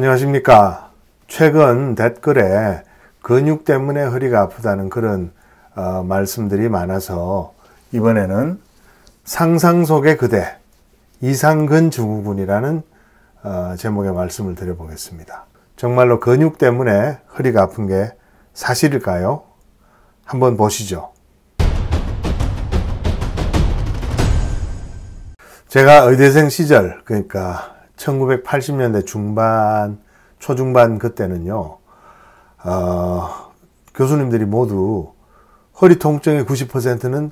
안녕하십니까. 최근 댓글에 근육 때문에 허리가 아프다는 그런 어, 말씀들이 많아서 이번에는 상상 속의 그대 이상근 증후군이라는 어, 제목의 말씀을 드려보겠습니다. 정말로 근육 때문에 허리가 아픈 게 사실일까요? 한번 보시죠. 제가 의대생 시절, 그러니까 1980년대 중반, 초중반 그때는요, 어, 교수님들이 모두 허리 통증의 90%는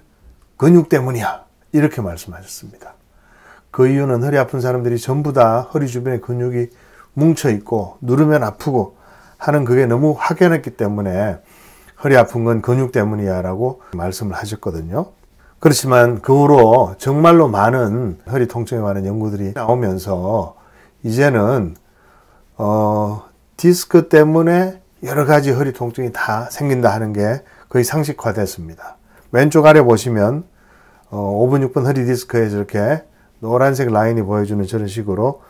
근육 때문이야. 이렇게 말씀하셨습니다. 그 이유는 허리 아픈 사람들이 전부 다 허리 주변에 근육이 뭉쳐 있고 누르면 아프고 하는 그게 너무 확연했기 때문에 허리 아픈 건 근육 때문이야 라고 말씀을 하셨거든요. 그렇지만 그 후로 정말로 많은 허리 통증에 관한 연구들이 나오면서 이제는 어, 디스크 때문에 여러 가지 허리 통증이 다 생긴다 하는 게 거의 상식화됐습니다. 왼쪽 아래 보시면 어, 5분, 6분 허리 디스크에 저렇게 노란색 라인이 보여주는 저런 식으로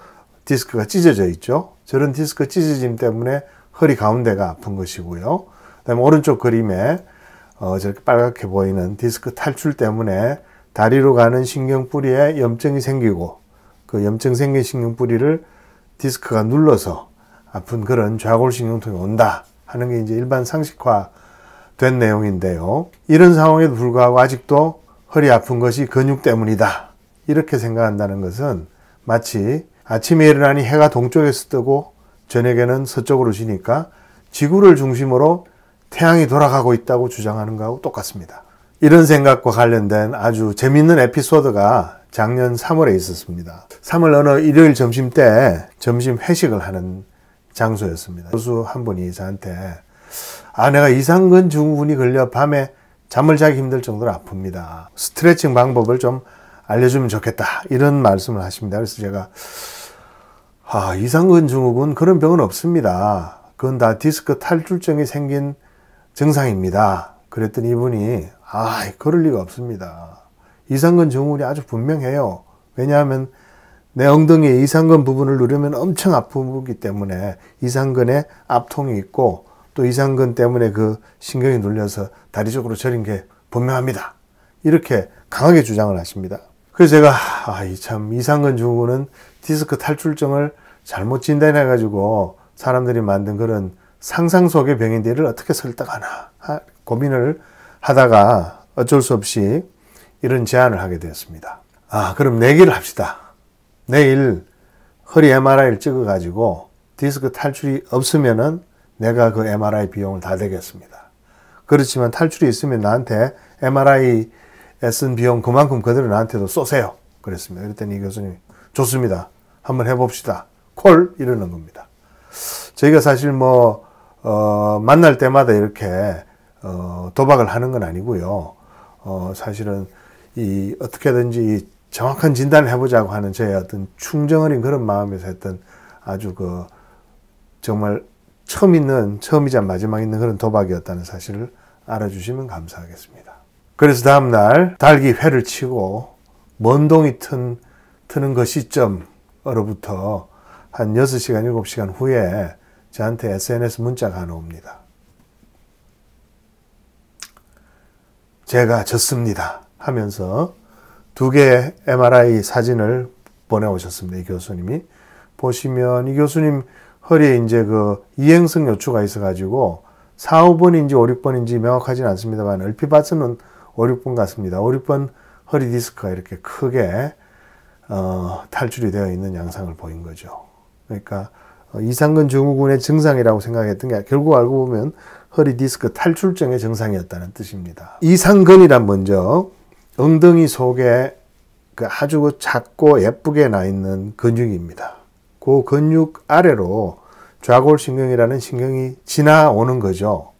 디스크가 찢어져 있죠. 저런 디스크 찢어짐 때문에 허리 가운데가 아픈 것이고요. 그다음 오른쪽 그림에 어, 저렇게 빨갛게 보이는 디스크 탈출 때문에 다리로 가는 신경 뿌리에 염증이 생기고 그 염증 생긴 신경 뿌리를 디스크가 눌러서 아픈 그런 좌골신경통이 온다 하는 게 이제 일반 상식화 된 내용인데요. 이런 상황에도 불구하고 아직도 허리 아픈 것이 근육 때문이다. 이렇게 생각한다는 것은 마치 아침에 일어나니 해가 동쪽에서 뜨고 저녁에는 서쪽으로 지니까 지구를 중심으로 태양이 돌아가고 있다고 주장하는 거하고 똑같습니다. 이런 생각과 관련된 아주 재밌는 에피소드가 작년 3월에 있었습니다. 3월 어느 일요일 점심 때 점심 회식을 하는 장소였습니다. 교수 한 분이 저한테 아 내가 이상근 증후군이 걸려 밤에 잠을 자기 힘들 정도로 아픕니다. 스트레칭 방법을 좀 알려주면 좋겠다 이런 말씀을 하십니다. 그래서 제가 아 이상근 증후군 그런 병은 없습니다. 그건 다 디스크 탈출증이 생긴 증상입니다. 그랬더니 이분이 아 그럴 리가 없습니다. 이상근 증후군이 아주 분명해요. 왜냐하면 내 엉덩이에 이상근 부분을 누르면 엄청 아픈부분이기 때문에 이상근에 압통이 있고 또 이상근 때문에 그 신경이 눌려서 다리 쪽으로 저린 게 분명합니다. 이렇게 강하게 주장을 하십니다. 그래서 제가 아, 이참 이상근 증후군은 디스크 탈출증을 잘못 진단해 가지고 사람들이 만든 그런 상상 속의 병인데를 어떻게 설득하나 고민을 하다가 어쩔 수 없이 이런 제안을 하게 되었습니다. 아, 그럼 내기를 합시다. 내일 허리 MRI를 찍어가지고 디스크 탈출이 없으면은 내가 그 MRI 비용을 다 대겠습니다. 그렇지만 탈출이 있으면 나한테 MRI 쓴 비용 그만큼 그대로 나한테도 쏘세요. 그랬습니다. 그랬더니 이 교수님 좋습니다. 한번 해봅시다. 콜 이러는 겁니다. 저희가 사실 뭐 어, 만날 때마다 이렇게 어, 도박을 하는 건 아니고요. 어, 사실은 이 어떻게든지 정확한 진단을 해보자고 하는 저의 어떤 충정어린 그런 마음에서 했던 아주 그 정말 처음 있는 처음이자 마지막 있는 그런 도박이었다는 사실을 알아주시면 감사하겠습니다. 그래서 다음날 달기 회를 치고 먼동이 튼, 트는 그 시점으로부터 한 6시간, 7시간 후에 저한테 SNS 문자가 하나 옵니다. 제가 졌습니다. 하면서 두 개의 MRI 사진을 보내오셨습니다. 이 교수님이. 보시면 이 교수님 허리에 이제 그 이행성 요추가 있어가지고 4, 5번인지 5, 6번인지 명확하진 않습니다만 얼핏 봐서는 5, 6번 같습니다. 5, 6번 허리 디스크가 이렇게 크게 어, 탈출이 되어 있는 양상을 보인 거죠. 그러니까 어, 이상근 증후군의 증상이라고 생각했던 게 결국 알고 보면 허리 디스크 탈출증의 증상이었다는 뜻입니다. 이상근이란 먼저 엉덩이 속에 그 아주 그 작고 예쁘게 나 있는 근육입니다. 그 근육 아래로 좌골신경이라는 신경이 지나오는 거죠.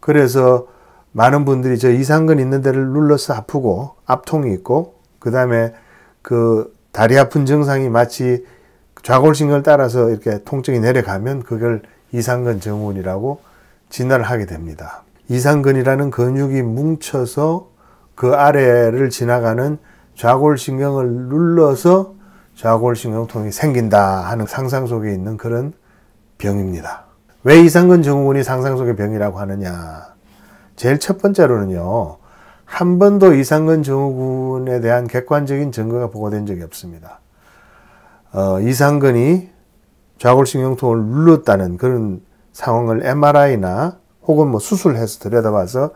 그래서 많은 분들이 저 이상근 있는 데를 눌러서 아프고 압통이 있고 그 다음에 그 다리 아픈 증상이 마치 좌골신경을 따라서 이렇게 통증이 내려가면 그걸 이상근 증후군이라고 진단을 하게 됩니다. 이상근이라는 근육이 뭉쳐서 그 아래를 지나가는 좌골신경을 눌러서 좌골신경통이 생긴다 하는 상상 속에 있는 그런 병입니다. 왜 이상근 증후군이 상상 속의 병이라고 하느냐? 제일 첫 번째로는요. 한 번도 이상근 증후군에 대한 객관적인 증거가 보고된 적이 없습니다. 어, 이상근이 좌골신경통을 눌렀다는 그런 상황을 MRI나 혹은 뭐 수술해서 들여다봐서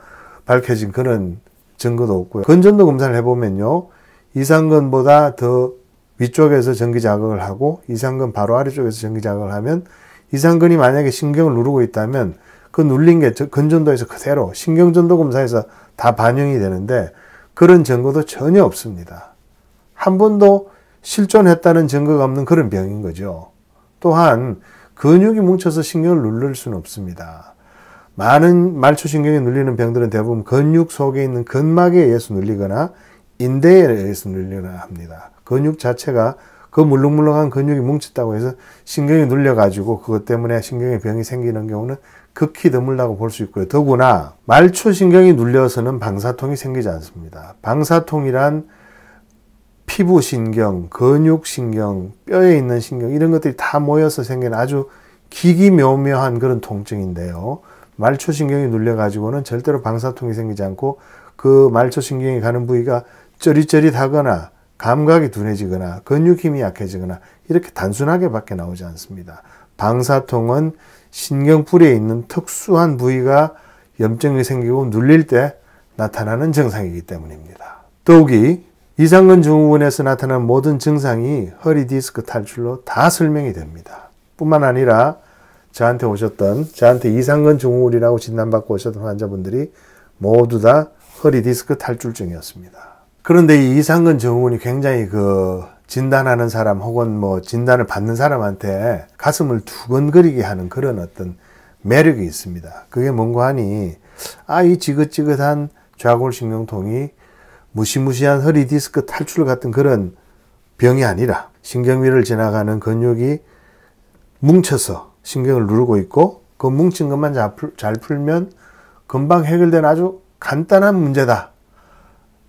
밝혀진 그런 증거도 없고요. 건전도 검사를 해보면요. 이상근보다 더 위쪽에서 전기 자극을 하고 이상근 바로 아래쪽에서 전기 자극을 하면 이상근이 만약에 신경을 누르고 있다면 그 눌린 게건전도에서 그대로 신경전도 검사에서 다 반영이 되는데 그런 증거도 전혀 없습니다. 한 번도 실존했다는 증거가 없는 그런 병인 거죠. 또한 근육이 뭉쳐서 신경을 누를 수는 없습니다. 많은 말초신경이 눌리는 병들은 대부분 근육 속에 있는 근막에 의해서 눌리거나 인대에 의해서 눌리거나 합니다. 근육 자체가 그 물렁물렁한 근육이 뭉쳤다고 해서 신경이 눌려가지고 그것 때문에 신경의 병이 생기는 경우는 극히 드물다고 볼 수 있고요. 더구나 말초신경이 눌려서는 방사통이 생기지 않습니다. 방사통이란 피부신경, 근육신경, 뼈에 있는 신경 이런 것들이 다 모여서 생긴 아주 기기묘묘한 그런 통증인데요. 말초신경이 눌려가지고는 절대로 방사통이 생기지 않고 그 말초신경이 가는 부위가 쩌릿쩌릿하거나 감각이 둔해지거나 근육 힘이 약해지거나 이렇게 단순하게 밖에 나오지 않습니다. 방사통은 신경뿔에 있는 특수한 부위가 염증이 생기고 눌릴 때 나타나는 증상이기 때문입니다. 더욱이 이상근 증후군에서 나타나는 모든 증상이 허리 디스크 탈출로 다 설명이 됩니다. 뿐만 아니라 저한테 오셨던 저한테 이상근 증후군이라고 진단받고 오셨던 환자분들이 모두 다 허리 디스크 탈출증이었습니다. 그런데 이 이상근 증후군이 굉장히 그 진단하는 사람 혹은 뭐 진단을 받는 사람한테 가슴을 두근거리게 하는 그런 어떤 매력이 있습니다. 그게 뭔가 하니 아 이 지긋지긋한 좌골신경통이 무시무시한 허리 디스크 탈출 같은 그런 병이 아니라 신경미를 지나가는 근육이 뭉쳐서 신경을 누르고 있고 그 뭉친 것만 잘, 풀, 잘 풀면 금방 해결된 아주 간단한 문제다.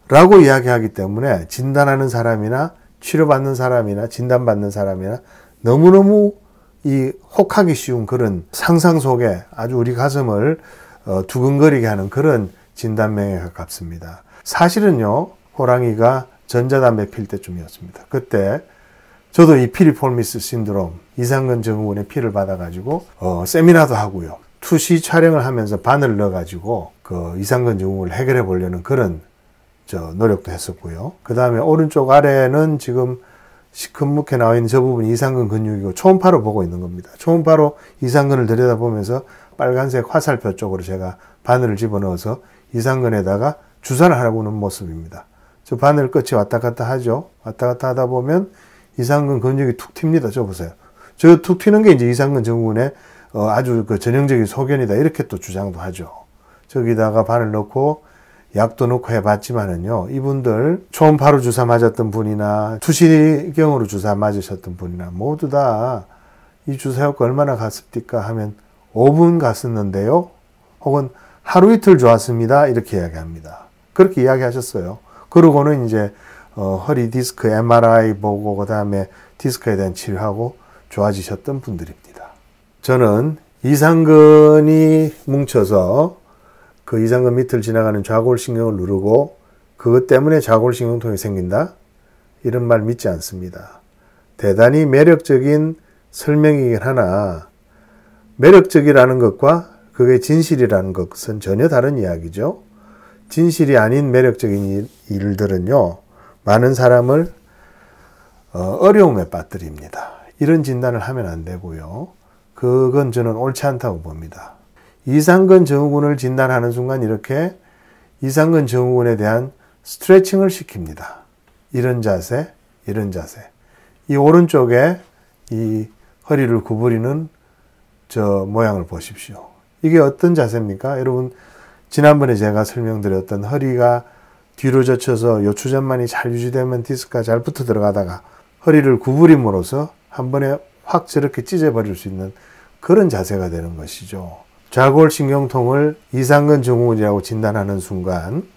라고 이야기하기 때문에 진단하는 사람이나 치료받는 사람이나 진단받는 사람이나 너무너무 이 혹하기 쉬운 그런 상상 속에 아주 우리 가슴을 어, 두근거리게 하는 그런 진단명에 가깝습니다. 사실은요, 호랑이가 전자담배 필 때쯤이었습니다. 그때 저도 이 피리폴미스 신드롬 이상근 증후군의 피를 받아가지고 어, 세미나도 하고요. 투시 촬영을 하면서 바늘 을 넣어가지고 그 이상근 증후군을 해결해 보려는 그런 저 노력도 했었고요. 그 다음에 오른쪽 아래는 지금 시큰묵게 나와 있는 저 부분이 이상근 근육이고 초음파로 보고 있는 겁니다. 초음파로 이상근을 들여다보면서 빨간색 화살표 쪽으로 제가 바늘을 집어넣어서 이상근에다가 주사를 하려고 하는 모습입니다. 저 바늘 끝이 왔다 갔다 하죠. 왔다 갔다 하다 보면 이상근 근육이툭 튑니다. 저 보세요. 저 툭 튀는 게 이제 이상근 정군의 어, 아주 그 전형적인 소견이다. 이렇게 또 주장도 하죠. 저기다가 반을 넣고 약도 넣고 해봤지만은요, 이분들 처음바로 주사 맞았던 분이나 투시경으로 주사 맞으셨던 분이나 모두 다 이 주사 효과 얼마나 갔습니까? 하면 5분 갔었는데요. 혹은 하루 이틀 좋았습니다. 이렇게 이야기합니다. 그렇게 이야기하셨어요. 그러고는 이제 어, 허리 디스크 MRI 보고 그 다음에 디스크에 대한 치료하고 좋아지셨던 분들입니다. 저는 이상근이 뭉쳐서 그 이상근 밑을 지나가는 좌골신경을 누르고 그것 때문에 좌골신경통이 생긴다? 이런 말 믿지 않습니다. 대단히 매력적인 설명이긴 하나 매력적이라는 것과 그게 진실이라는 것은 전혀 다른 이야기죠. 진실이 아닌 매력적인 일들은요. 많은 사람을 어, 어려움에 빠뜨립니다. 이런 진단을 하면 안 되고요. 그건 저는 옳지 않다고 봅니다. 이상근 증후군을 진단하는 순간 이렇게 이상근 증후군에 대한 스트레칭을 시킵니다. 이런 자세, 이런 자세. 이 오른쪽에 이 허리를 구부리는 저 모양을 보십시오. 이게 어떤 자세입니까? 여러분, 지난번에 제가 설명드렸던 허리가 뒤로 젖혀서 요추전만이 잘 유지되면 디스크가 잘 붙어 들어가다가 허리를 구부림으로써 한 번에 확 저렇게 찢어버릴 수 있는 그런 자세가 되는 것이죠. 좌골 신경통을 이상근 증후군이라고 진단하는 순간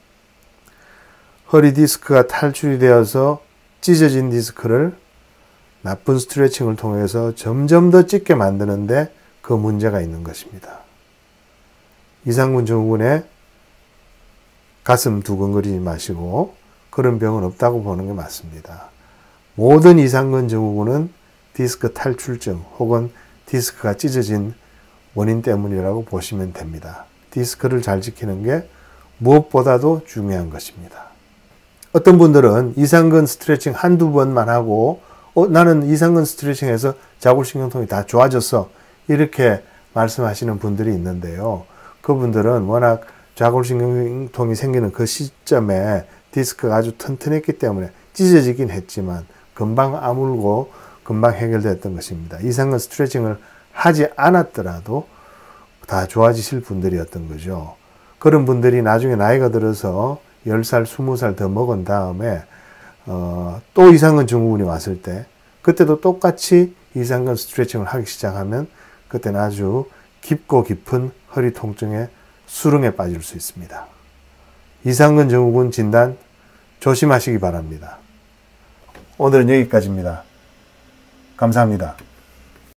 허리 디스크가 탈출이 되어서 찢어진 디스크를 나쁜 스트레칭을 통해서 점점 더 찢게 만드는데 그 문제가 있는 것입니다. 이상근 증후군의 가슴 두근거리지 마시고 그런 병은 없다고 보는 게 맞습니다. 모든 이상근 증후군은 디스크 탈출증 혹은 디스크가 찢어진 원인 때문이라고 보시면 됩니다. 디스크를 잘 지키는 게 무엇보다도 중요한 것입니다. 어떤 분들은 이상근 스트레칭 한두 번만 하고 어, 나는 이상근 스트레칭에서 자골신경통이 다 좋아졌어 이렇게 말씀하시는 분들이 있는데요. 그분들은 워낙 좌골신경통이 생기는 그 시점에 디스크가 아주 튼튼했기 때문에 찢어지긴 했지만 금방 아물고 금방 해결됐던 것입니다. 이상은 스트레칭을 하지 않았더라도 다 좋아지실 분들이었던 거죠. 그런 분들이 나중에 나이가 들어서 10살, 20살 더 먹은 다음에 어, 또 이상근 증후군이 왔을 때 그때도 똑같이 이상근 스트레칭을 하기 시작하면 그때는 아주 깊고 깊은 허리 통증에 수렁에 빠질 수 있습니다. 이상근 증후군 진단 조심하시기 바랍니다. 오늘은 여기까지입니다. 감사합니다.